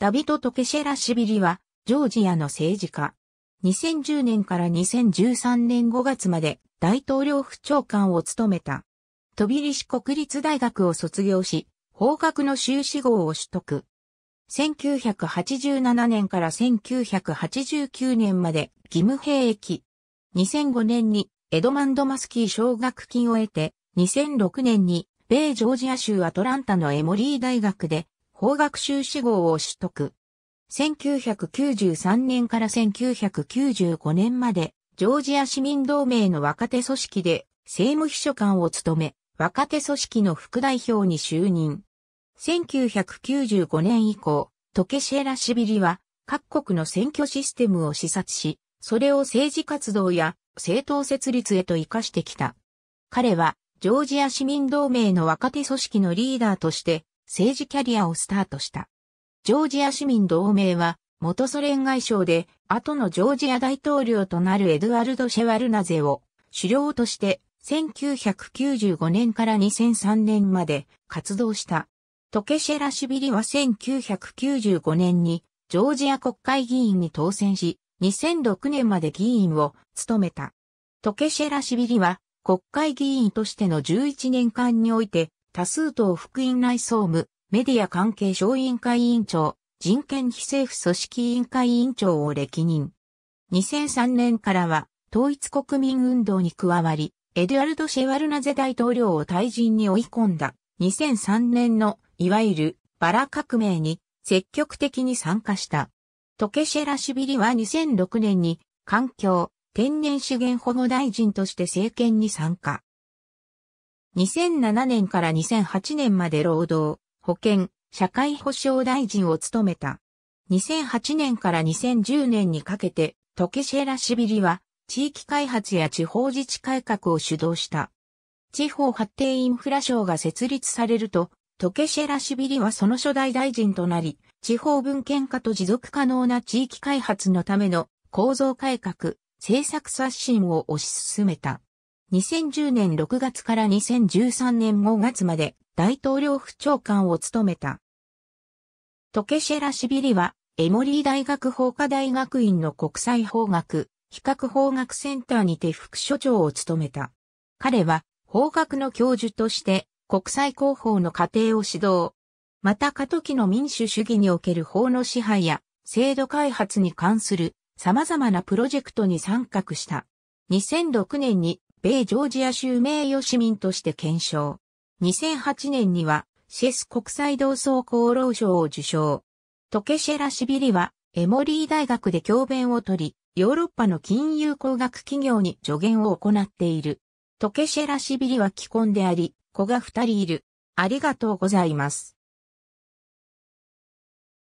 ダビト・トケシェラシビリは、ジョージアの政治家。2010年から2013年5月まで大統領府長官を務めた。トビリシ国立大学を卒業し、法学の修士号を取得。1987年から1989年まで義務兵役。2005年にエドマンド・マスキー奨学金を得て、2006年に米ジョージア州アトランタのエモリー大学で法学修士号を取得。1993年から1995年まで、ジョージア市民同盟の若手組織で政務秘書官を務め、若手組織の副代表に就任。1995年以降、トケシェラシビリは各国の選挙システムを視察し、それを政治活動や政党設立へと活かしてきた。彼は、ジョージア市民同盟の若手組織のリーダーとして、政治キャリアをスタートした。ジョージア市民同盟は、元ソ連外相で、後のジョージア大統領となるエドワルド・シェワルナゼを、首領として、1995年から2003年まで活動した。トケシェラシビリは1995年に、ジョージア国会議員に当選し、2006年まで議員を務めた。トケシェラシビリは、国会議員としての11年間において、多数党福音内総務、メディア関係省委員会委員長、人権非政府組織委員会委員長を歴任。2003年からは、統一国民運動に加わり、エドゥアルド・シェワルナゼ大統領を退陣に追い込んだ。2003年の、いわゆる、バラ革命に、積極的に参加した。トケシェラシビリは2006年に、環境、天然資源保護大臣として政権に参加。2007年から2008年まで労働、保健、社会保障大臣を務めた。2008年から2010年にかけて、トケシェラシビリは、地域開発や地方自治改革を主導した。地方発展インフラ省が設立されると、トケシェラシビリはその初代大臣となり、地方文献化と持続可能な地域開発のための構造改革、政策刷新を推し進めた。2010年6月から2013年5月まで大統領府長官を務めた。トケシェラシビリは、エモリー大学法科大学院の国際法学、比較法学センターにて副所長を務めた。彼は、法学の教授として、国際広報の過程を指導。また過渡期の民主主義における法の支配や制度開発に関する様々なプロジェクトに参画した。2006年に米ジョージア州名誉市民として検証。2008年には、シェス国際同窓厚労省を受賞。トケシェラシビリは、エモリー大学で教鞭を取り、ヨーロッパの金融工学企業に助言を行っている。トケシェラシビリは既婚であり、子が二人いる。ありがとうございます。